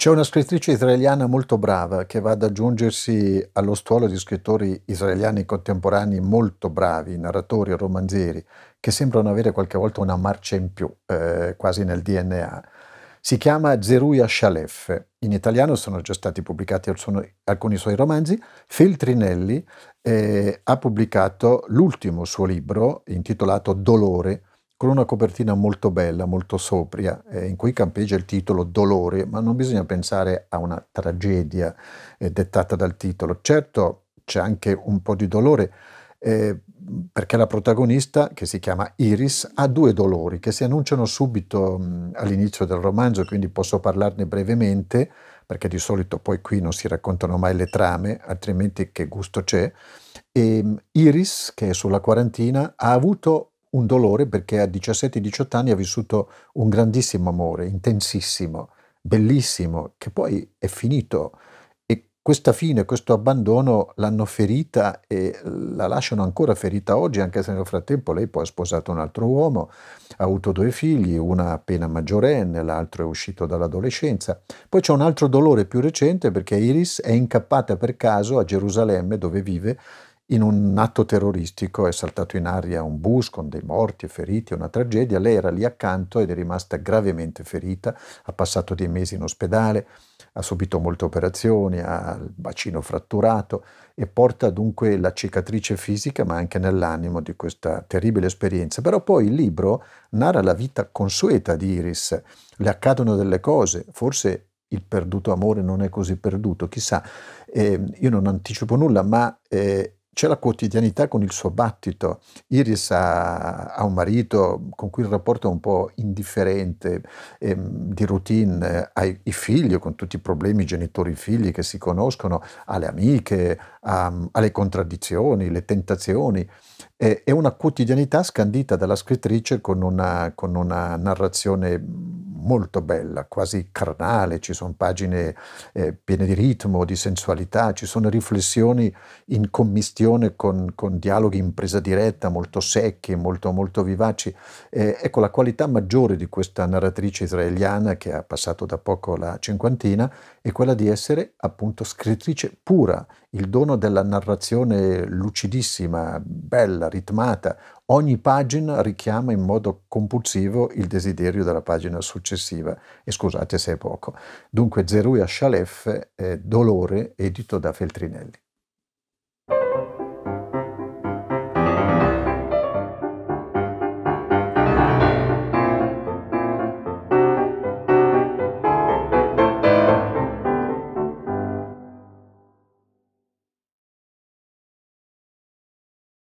C'è una scrittrice israeliana molto brava che va ad aggiungersi allo stuolo di scrittori israeliani contemporanei molto bravi, narratori e romanzieri, che sembrano avere qualche volta una marcia in più, eh, quasi nel DNA. Si chiama Zeruia Shalef. In italiano sono già stati pubblicati alcuni suoi romanzi. Feltrinelli eh, ha pubblicato l'ultimo suo libro, intitolato Dolore, con una copertina molto bella, molto sobria, eh, in cui campeggia il titolo Dolore, ma non bisogna pensare a una tragedia eh, dettata dal titolo. Certo c'è anche un po' di dolore, eh, perché la protagonista, che si chiama Iris, ha due dolori che si annunciano subito mh, all'inizio del romanzo, quindi posso parlarne brevemente, perché di solito poi qui non si raccontano mai le trame, altrimenti che gusto c'è. E, ehm, Iris, che è sulla quarantina, ha avuto un dolore perché a 17-18 anni ha vissuto un grandissimo amore, intensissimo, bellissimo, che poi è finito e questa fine, questo abbandono l'hanno ferita e la lasciano ancora ferita oggi, anche se nel frattempo lei poi ha sposato un altro uomo, ha avuto due figli, una appena maggiorenne, l'altro è uscito dall'adolescenza. Poi c'è un altro dolore più recente perché Iris è incappata per caso a Gerusalemme dove vive in un atto terroristico è saltato in aria un bus con dei morti e feriti, una tragedia, lei era lì accanto ed è rimasta gravemente ferita, ha passato dei mesi in ospedale, ha subito molte operazioni, ha il bacino fratturato e porta dunque la cicatrice fisica ma anche nell'animo di questa terribile esperienza. Però poi il libro narra la vita consueta di Iris, le accadono delle cose, forse il perduto amore non è così perduto, chissà, eh, io non anticipo nulla, ma... Eh, c'è la quotidianità con il suo battito. Iris ha, ha, un marito con cui il rapporto è un po' indifferente, ehm, di routine, ha i, i, figli con tutti i problemi, genitori-figli e che si conoscono, ha le amiche, ha, ha le contraddizioni, le tentazioni. È, è, una quotidianità scandita dalla scrittrice con una, con una narrazione molto bella, quasi carnale, ci sono pagine eh, piene di ritmo, di sensualità, ci sono riflessioni in commistione con, con dialoghi in presa diretta, molto secchi, molto, molto vivaci. Eh, ecco, la qualità maggiore di questa narratrice israeliana, che ha passato da poco la cinquantina, è quella di essere appunto scrittrice pura, il dono della narrazione lucidissima, bella, ritmata, Ogni pagina richiama in modo compulsivo il desiderio della pagina successiva e scusate se è poco. Dunque Zeruia Scialeffe, eh, Dolore, edito da Feltrinelli.